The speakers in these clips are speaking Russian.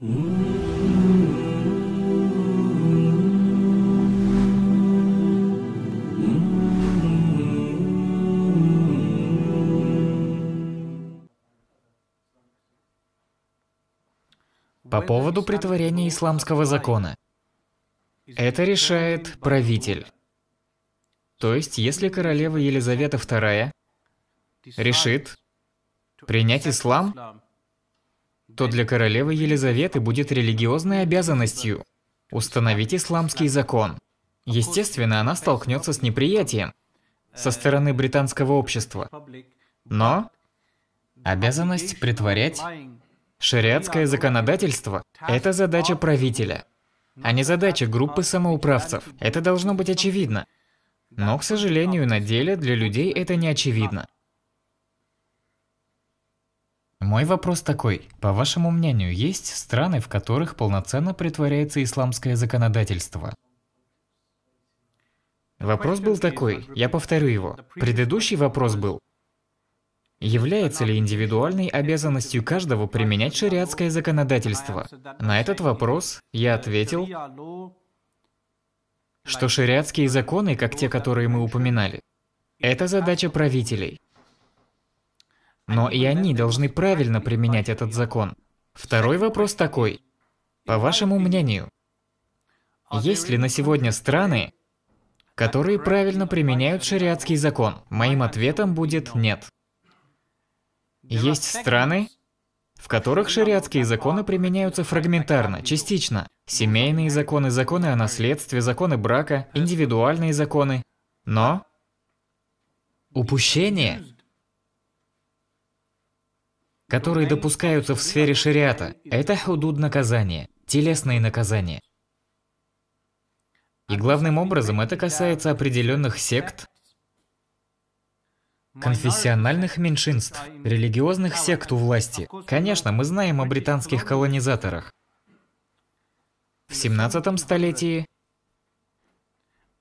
По поводу притворения исламского закона. Это решает правитель. То есть, если королева Елизавета II решит принять ислам, то для королевы Елизаветы будет религиозной обязанностью установить исламский закон. Естественно, она столкнется с неприятием со стороны британского общества. Но обязанность притворять шариатское законодательство – это задача правителя, а не задача группы самоуправцев. Это должно быть очевидно. Но, к сожалению, на деле для людей это не очевидно. Мой вопрос такой. По вашему мнению, есть страны, в которых полноценно притворяется исламское законодательство? Вопрос был такой, я повторю его. Предыдущий вопрос был, Является ли индивидуальной обязанностью каждого применять шариатское законодательство? На этот вопрос я ответил, что шариатские законы, как те, которые мы упоминали, это задача правителей. Но и они должны правильно применять этот закон. Второй вопрос такой. По вашему мнению, есть ли на сегодня страны, которые правильно применяют шариатский закон? Моим ответом будет нет. Есть страны, в которых шариатские законы применяются фрагментарно, частично. Семейные законы, законы о наследстве, законы брака, индивидуальные законы. Но упущение которые допускаются в сфере шариата. Это худуд наказания, телесные наказания. И главным образом это касается определенных сект, конфессиональных меньшинств, религиозных сект у власти. Конечно, мы знаем о британских колонизаторах. В 17 столетии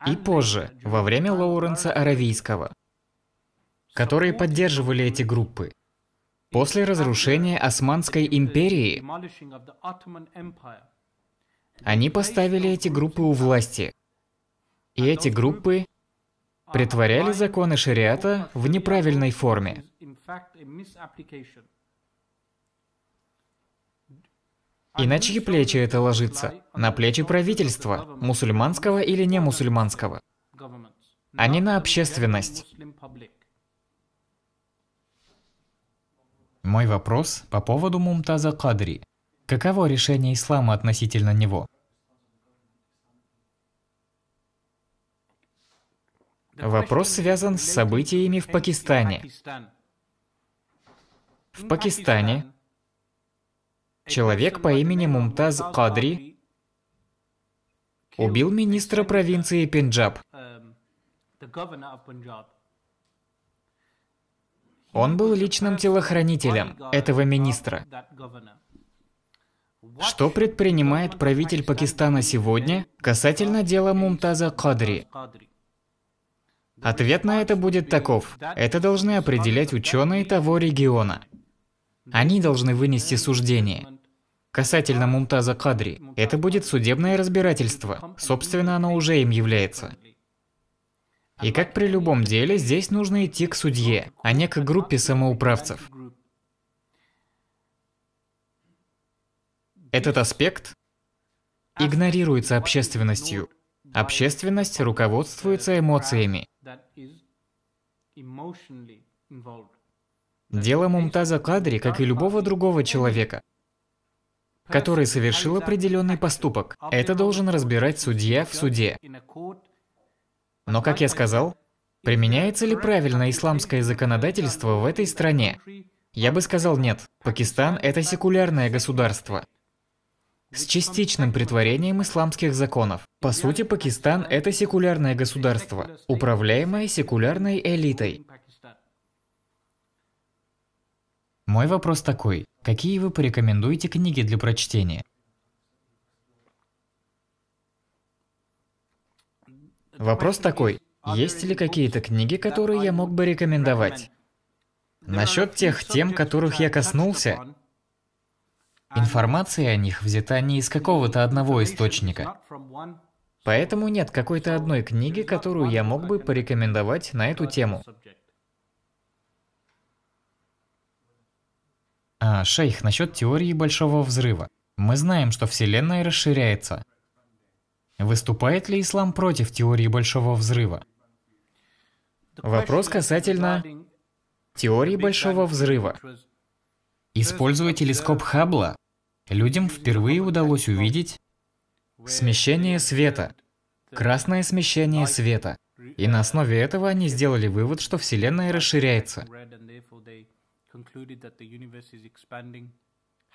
и позже, во время Лоуренса Аравийского, которые поддерживали эти группы. После разрушения Османской империи они поставили эти группы у власти. И эти группы притворяли законы шариата в неправильной форме. И на чьи плечи это ложится? На плечи правительства, мусульманского или не мусульманского, а не на общественность. Мой вопрос по поводу Мумтаза Кадри. Каково решение ислама относительно него? Вопрос связан с событиями в Пакистане. В Пакистане человек по имени Мумтаз Кадри убил министра провинции Пенджаб. Эм, он был личным телохранителем этого министра. Что предпринимает правитель Пакистана сегодня касательно дела Мумтаза Кадри? Ответ на это будет таков. Это должны определять ученые того региона. Они должны вынести суждение. Касательно Мумтаза Кадри, это будет судебное разбирательство. Собственно, оно уже им является. И как при любом деле, здесь нужно идти к судье, а не к группе самоуправцев. Этот аспект игнорируется общественностью. Общественность руководствуется эмоциями. Дело Мумтаза Кадри, как и любого другого человека, который совершил определенный поступок. Это должен разбирать судья в суде. Но, как я сказал, применяется ли правильно исламское законодательство в этой стране? Я бы сказал нет. Пакистан – это секулярное государство. С частичным притворением исламских законов. По сути, Пакистан – это секулярное государство, управляемое секулярной элитой. Мой вопрос такой. Какие вы порекомендуете книги для прочтения? Вопрос такой, есть ли какие-то книги, которые я мог бы рекомендовать? Насчет тех тем, которых я коснулся, информация о них взята не из какого-то одного источника. Поэтому нет какой-то одной книги, которую я мог бы порекомендовать на эту тему. А, шейх, насчет теории Большого Взрыва. Мы знаем, что Вселенная расширяется. Выступает ли ислам против теории Большого Взрыва? Вопрос касательно теории Большого Взрыва. Используя телескоп Хаббла, людям впервые удалось увидеть смещение света, красное смещение света. И на основе этого они сделали вывод, что Вселенная расширяется.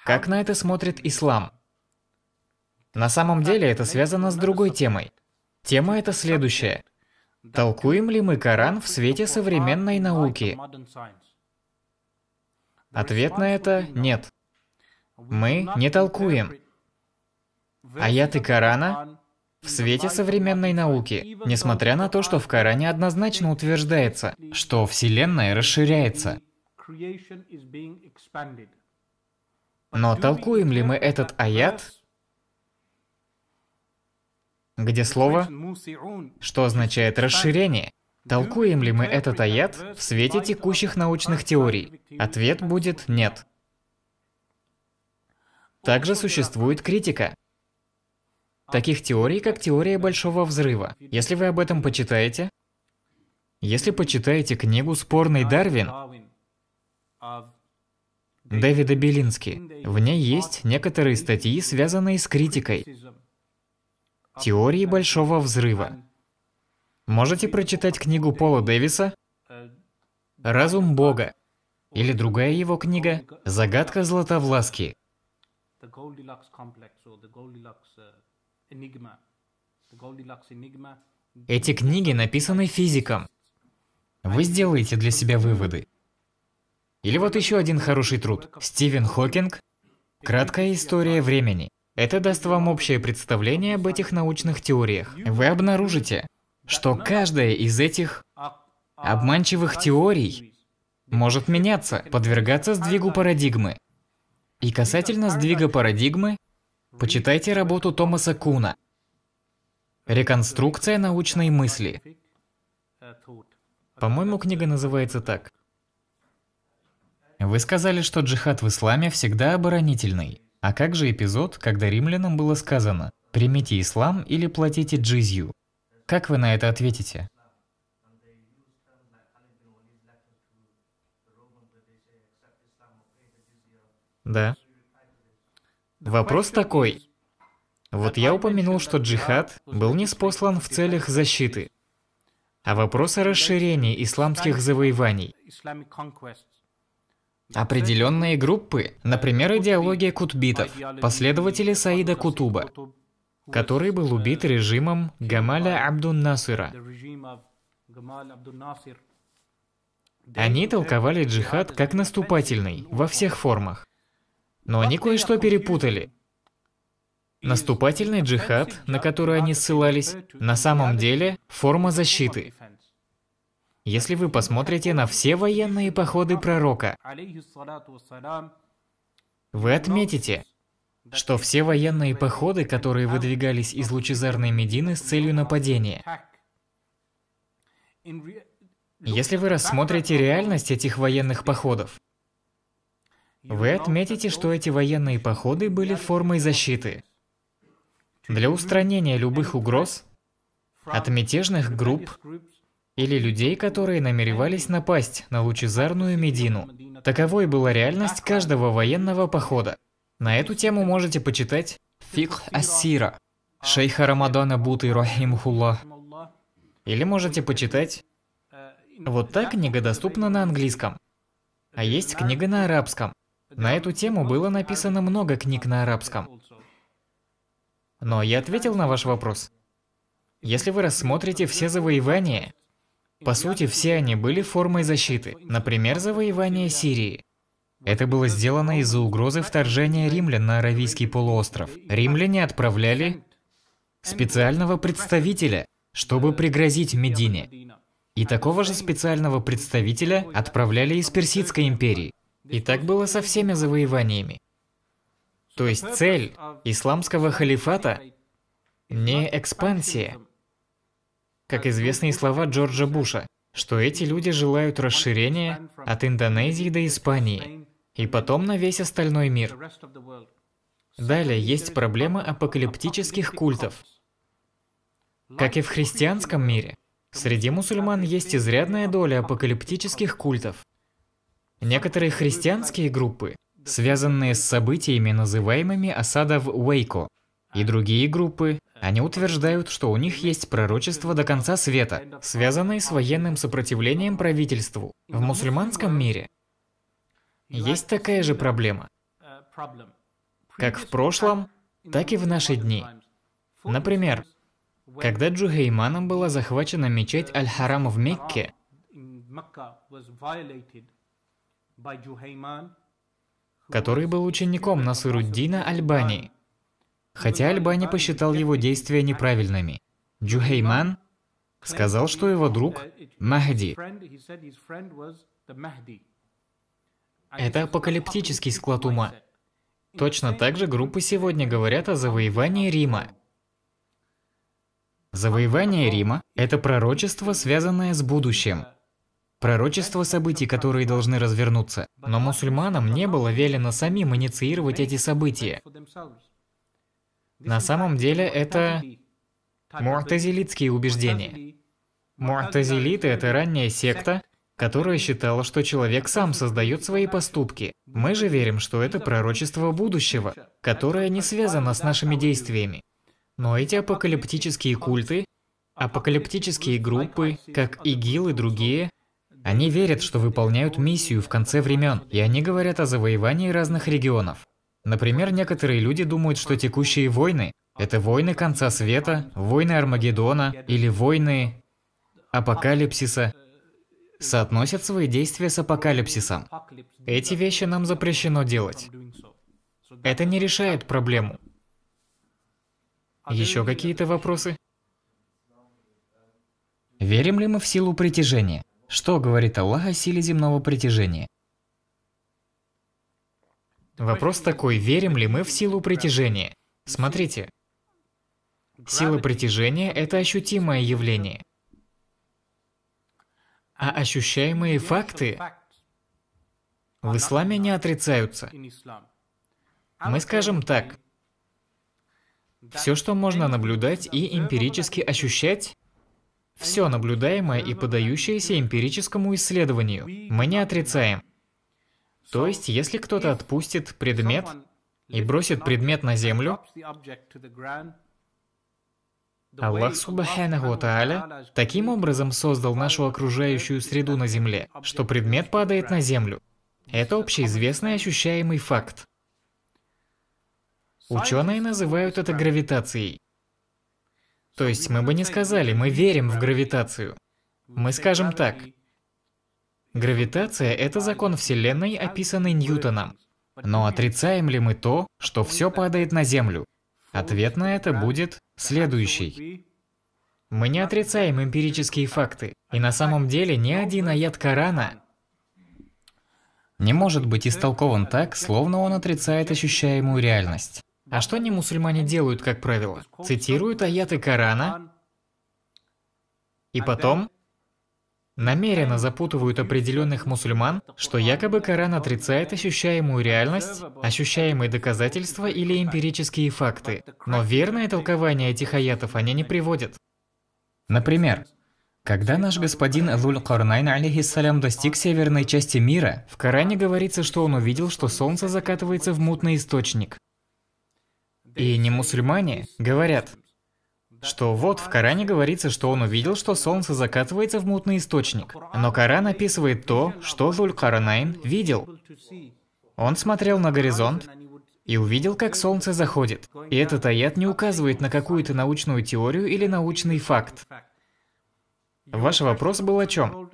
Как на это смотрит ислам? На самом деле это связано с другой темой. Тема это следующая. Толкуем ли мы Коран в свете современной науки? Ответ на это – нет. Мы не толкуем. Аяты Корана в свете современной науки, несмотря на то, что в Коране однозначно утверждается, что Вселенная расширяется. Но толкуем ли мы этот аят где слово, что означает расширение. Толкуем ли мы этот аят в свете текущих научных теорий? Ответ будет «нет». Также существует критика. Таких теорий, как теория Большого Взрыва. Если вы об этом почитаете, если почитаете книгу «Спорный Дарвин» Дэвида Белински, в ней есть некоторые статьи, связанные с критикой теории Большого Взрыва. Можете прочитать книгу Пола Дэвиса «Разум Бога» или другая его книга «Загадка Златовласки». Эти книги написаны физиком. Вы сделаете для себя выводы. Или вот еще один хороший труд. Стивен Хокинг «Краткая история времени». Это даст вам общее представление об этих научных теориях. Вы обнаружите, что каждая из этих обманчивых теорий может меняться, подвергаться сдвигу парадигмы. И касательно сдвига парадигмы, почитайте работу Томаса Куна «Реконструкция научной мысли». По-моему, книга называется так. Вы сказали, что джихад в исламе всегда оборонительный. А как же эпизод, когда римлянам было сказано «примите ислам или платите джизью»? Как вы на это ответите? Да. Вопрос такой. Вот я упомянул, что джихад был не неспослан в целях защиты. А вопрос о расширении исламских завоеваний. Определенные группы, например, идеология кутбитов, последователи Саида Кутуба, который был убит режимом Гамаля Абдун Насыра. Они толковали джихад как наступательный, во всех формах. Но они кое-что перепутали. Наступательный джихад, на который они ссылались, на самом деле форма защиты – если вы посмотрите на все военные походы пророка, вы отметите, что все военные походы, которые выдвигались из лучезарной Медины с целью нападения, если вы рассмотрите реальность этих военных походов, вы отметите, что эти военные походы были формой защиты для устранения любых угроз от мятежных групп или людей, которые намеревались напасть на лучезарную Медину. Таковой была реальность каждого военного похода. На эту тему можете почитать «Фикх Ассира» шейха Рамадана Буты Рахимхулла. Или можете почитать «Вот так книга доступна на английском». А есть книга на арабском. На эту тему было написано много книг на арабском. Но я ответил на ваш вопрос. Если вы рассмотрите все завоевания, по сути, все они были формой защиты, например, завоевание Сирии. Это было сделано из-за угрозы вторжения римлян на Аравийский полуостров. Римляне отправляли специального представителя, чтобы пригрозить Медине. И такого же специального представителя отправляли из Персидской империи. И так было со всеми завоеваниями. То есть цель исламского халифата не экспансия, как известные слова Джорджа Буша, что эти люди желают расширения от Индонезии до Испании и потом на весь остальной мир. Далее есть проблема апокалиптических культов. Как и в христианском мире, среди мусульман есть изрядная доля апокалиптических культов. Некоторые христианские группы, связанные с событиями, называемыми осада в Уэйко, и другие группы, они утверждают, что у них есть пророчество до конца света, связанное с военным сопротивлением правительству. В мусульманском мире есть такая же проблема, как в прошлом, так и в наши дни. Например, когда Джухейманом была захвачена мечеть Аль-Харам в Мекке, который был учеником Насыруддина Альбани, хотя Альбани посчитал его действия неправильными. Джухейман сказал, что его друг – Махди. Это апокалиптический склад ума. Точно так же группы сегодня говорят о завоевании Рима. Завоевание Рима – это пророчество, связанное с будущим. Пророчество событий, которые должны развернуться. Но мусульманам не было велено самим инициировать эти события. На самом деле это муртазилитские убеждения. Муртазилиты — это ранняя секта, которая считала, что человек сам создает свои поступки. Мы же верим, что это пророчество будущего, которое не связано с нашими действиями. Но эти апокалиптические культы, апокалиптические группы, как ИГИЛ и другие, они верят, что выполняют миссию в конце времен, и они говорят о завоевании разных регионов. Например, некоторые люди думают, что текущие войны – это войны конца света, войны Армагеддона или войны апокалипсиса, соотносят свои действия с апокалипсисом. Эти вещи нам запрещено делать. Это не решает проблему. Еще какие-то вопросы? Верим ли мы в силу притяжения? Что говорит Аллах о силе земного притяжения? Вопрос такой, верим ли мы в силу притяжения? Смотрите. Сила притяжения – это ощутимое явление. А ощущаемые факты в исламе не отрицаются. Мы скажем так, все, что можно наблюдать и эмпирически ощущать, все наблюдаемое и подающееся эмпирическому исследованию, мы не отрицаем. То есть, если кто-то отпустит предмет и бросит предмет на землю, Аллах Субханаху Тааля таким образом создал нашу окружающую среду на земле, что предмет падает на землю. Это общеизвестный ощущаемый факт. Ученые называют это гравитацией. То есть мы бы не сказали, мы верим в гравитацию. Мы скажем так, Гравитация – это закон Вселенной, описанный Ньютоном. Но отрицаем ли мы то, что все падает на Землю? Ответ на это будет следующий. Мы не отрицаем эмпирические факты, и на самом деле ни один аят Корана не может быть истолкован так, словно он отрицает ощущаемую реальность. А что не мусульмане делают, как правило? Цитируют аяты Корана, и потом намеренно запутывают определенных мусульман, что якобы Коран отрицает ощущаемую реальность, ощущаемые доказательства или эмпирические факты. Но верное толкование этих аятов они не приводят. Например, когда наш господин Луль Карнайн, алейхиссалям, достиг северной части мира, в Коране говорится, что он увидел, что солнце закатывается в мутный источник. И не мусульмане говорят, что вот в Коране говорится, что он увидел, что солнце закатывается в мутный источник. Но Коран описывает то, что Зулькарнайн видел. Он смотрел на горизонт и увидел, как солнце заходит. И этот аят не указывает на какую-то научную теорию или научный факт. Ваш вопрос был о чем?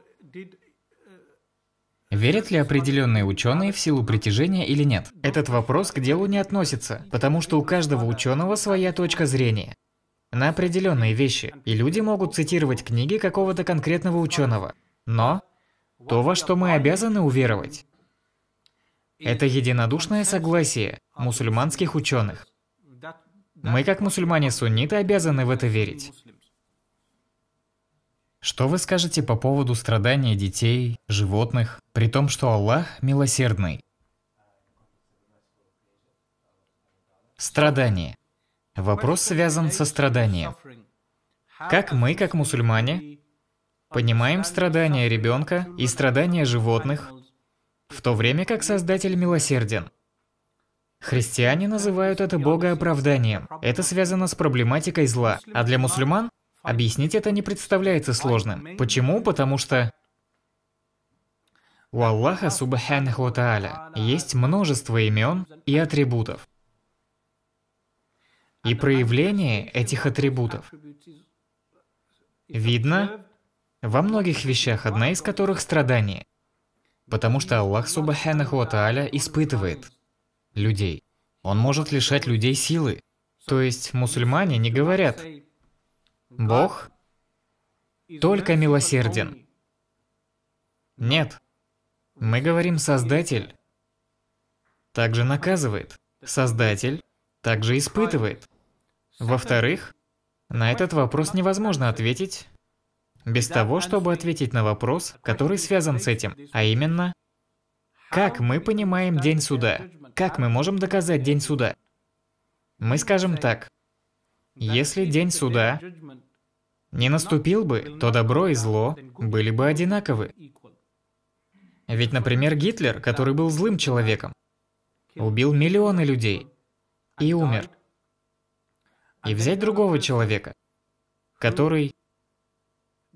Верят ли определенные ученые в силу притяжения или нет? Этот вопрос к делу не относится, потому что у каждого ученого своя точка зрения на определенные вещи, и люди могут цитировать книги какого-то конкретного ученого. Но то, во что мы обязаны уверовать, это единодушное согласие мусульманских ученых. Мы, как мусульмане-сунниты, обязаны в это верить. Что вы скажете по поводу страдания детей, животных, при том, что Аллах милосердный? Страдание. Вопрос связан со страданием. Как мы, как мусульмане, понимаем страдания ребенка и страдания животных, в то время как Создатель милосерден. Христиане называют это Бога оправданием. Это связано с проблематикой зла. А для мусульман объяснить это не представляется сложным. Почему? Потому что у Аллаха Субханаху Тааля есть множество имен и атрибутов и проявление этих атрибутов. Видно во многих вещах, одна из которых – страдание. Потому что Аллах Субханаху Атааля испытывает людей. Он может лишать людей силы. То есть мусульмане не говорят, Бог только милосерден. Нет. Мы говорим «Создатель» также наказывает. Создатель также испытывает. Во-вторых, на этот вопрос невозможно ответить без того, чтобы ответить на вопрос, который связан с этим, а именно, как мы понимаем день суда? Как мы можем доказать день суда? Мы скажем так, если день суда не наступил бы, то добро и зло были бы одинаковы. Ведь, например, Гитлер, который был злым человеком, убил миллионы людей и умер и взять другого человека, который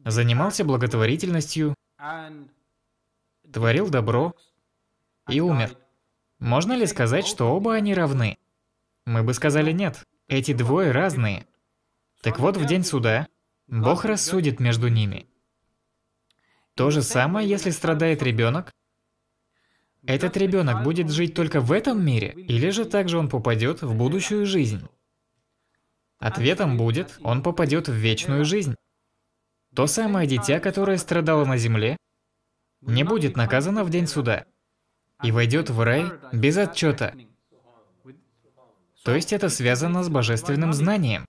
занимался благотворительностью, творил добро и умер. Можно ли сказать, что оба они равны? Мы бы сказали нет. Эти двое разные. Так вот, в день суда Бог рассудит между ними. То же самое, если страдает ребенок. Этот ребенок будет жить только в этом мире, или же также он попадет в будущую жизнь. Ответом будет, он попадет в вечную жизнь. То самое дитя, которое страдало на земле, не будет наказано в день суда и войдет в рай без отчета. То есть это связано с божественным знанием.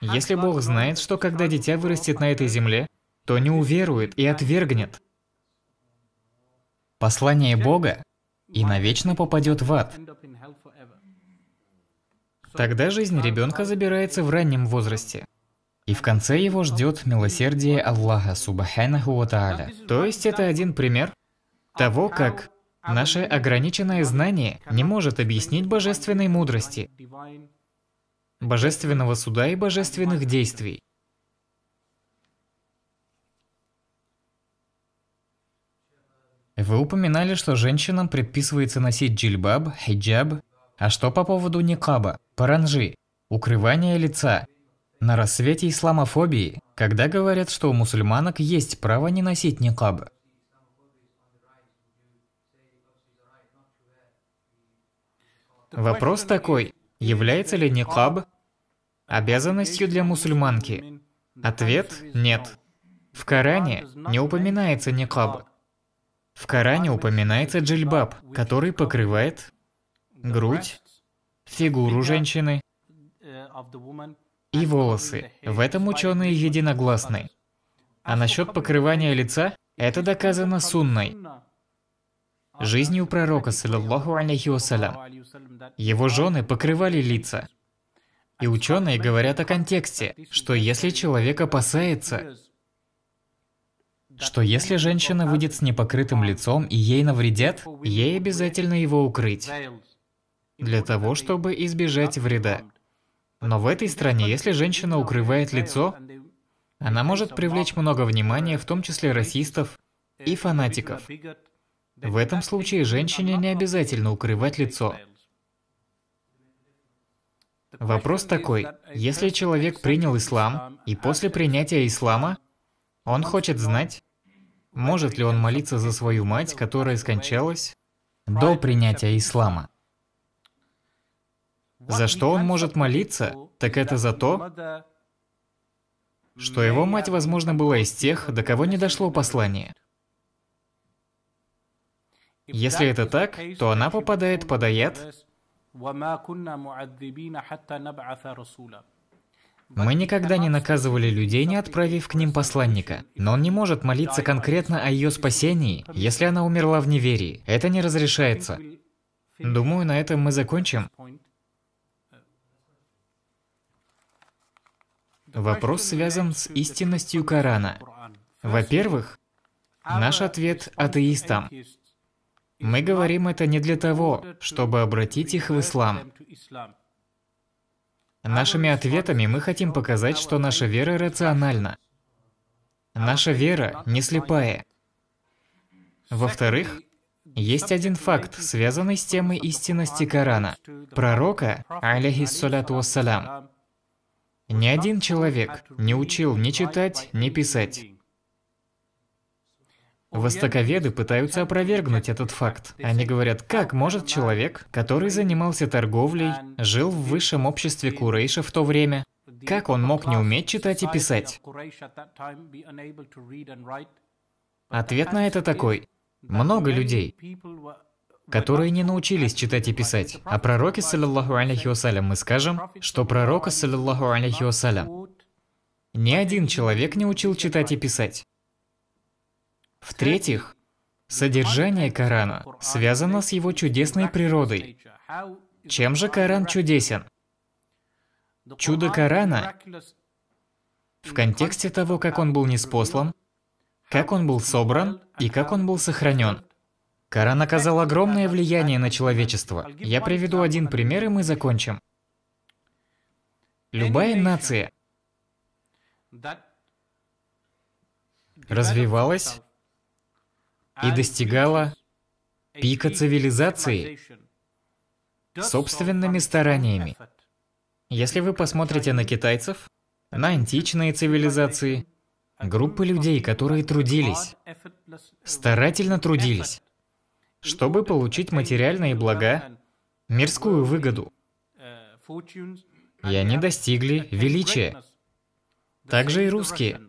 Если Бог знает, что когда дитя вырастет на этой земле, то не уверует и отвергнет. Послание Бога и навечно попадет в ад. Тогда жизнь ребенка забирается в раннем возрасте. И в конце его ждет милосердие Аллаха Субханаху Ва То есть это один пример того, как наше ограниченное знание не может объяснить божественной мудрости, божественного суда и божественных действий. Вы упоминали, что женщинам предписывается носить джильбаб, хиджаб а что по поводу никаба, паранжи, укрывания лица? На рассвете исламофобии, когда говорят, что у мусульманок есть право не носить никаб. Вопрос такой, является ли никаб обязанностью для мусульманки? Ответ – нет. В Коране не упоминается никаб. В Коране упоминается джильбаб, который покрывает грудь, фигуру женщины и волосы. В этом ученые единогласны. А насчет покрывания лица, это доказано сунной, жизнью пророка, саллиллаху алейхи вассалям. Его жены покрывали лица. И ученые говорят о контексте, что если человек опасается, что если женщина выйдет с непокрытым лицом и ей навредят, ей обязательно его укрыть для того, чтобы избежать вреда. Но в этой стране, если женщина укрывает лицо, она может привлечь много внимания, в том числе расистов и фанатиков. В этом случае женщине не обязательно укрывать лицо. Вопрос такой, если человек принял ислам, и после принятия ислама он хочет знать, может ли он молиться за свою мать, которая скончалась до принятия ислама. За что он может молиться, так это за то, что его мать, возможно, была из тех, до кого не дошло послание. Если это так, то она попадает под аят мы никогда не наказывали людей, не отправив к ним посланника. Но он не может молиться конкретно о ее спасении, если она умерла в неверии. Это не разрешается. Думаю, на этом мы закончим. Вопрос связан с истинностью Корана. Во-первых, наш ответ атеистам. Мы говорим это не для того, чтобы обратить их в ислам. Нашими ответами мы хотим показать, что наша вера рациональна. Наша вера не слепая. Во-вторых, есть один факт, связанный с темой истинности Корана. Пророка, алейхиссаляту вассалям, ни один человек не учил ни читать, ни писать. Востоковеды пытаются опровергнуть этот факт. Они говорят, как может человек, который занимался торговлей, жил в высшем обществе Курейша в то время, как он мог не уметь читать и писать? Ответ на это такой. Много людей которые не научились читать и писать. О а пророке, саллиллаху алейхи вассалям, мы скажем, что пророка, саллиллаху алейхи вассалям, ни один человек не учил читать и писать. В-третьих, содержание Корана связано с его чудесной природой. Чем же Коран чудесен? Чудо Корана в контексте того, как он был неспослан, как он был собран и как он был сохранен – Коран оказал огромное влияние на человечество. Я приведу один пример, и мы закончим. Любая нация развивалась и достигала пика цивилизации собственными стараниями. Если вы посмотрите на китайцев, на античные цивилизации, группы людей, которые трудились, старательно трудились, чтобы получить материальные блага, мирскую выгоду. И они достигли величия. Также и русские.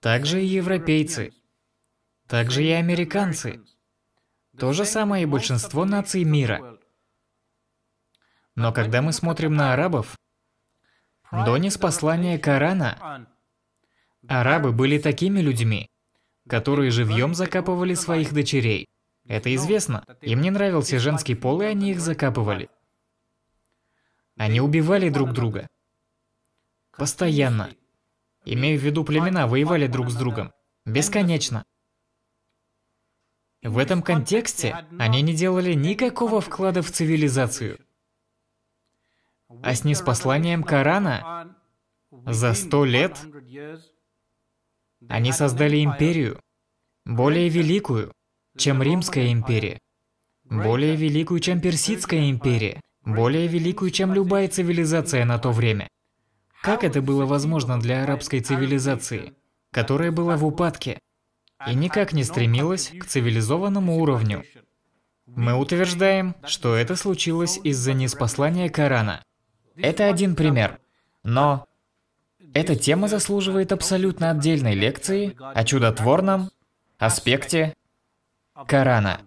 Также и европейцы. Также и американцы. То же самое и большинство наций мира. Но когда мы смотрим на арабов, до неспослания Корана арабы были такими людьми, которые живьем закапывали своих дочерей. Это известно. Им не нравился женский пол, и они их закапывали. Они убивали друг друга. Постоянно. Имею в виду племена, воевали друг с другом. Бесконечно. В этом контексте они не делали никакого вклада в цивилизацию. А с неспосланием Корана за сто лет они создали империю, более великую, чем Римская империя, более великую, чем Персидская империя, более великую, чем любая цивилизация на то время. Как это было возможно для арабской цивилизации, которая была в упадке и никак не стремилась к цивилизованному уровню? Мы утверждаем, что это случилось из-за неспослания Корана. Это один пример. Но эта тема заслуживает абсолютно отдельной лекции о чудотворном аспекте Корана.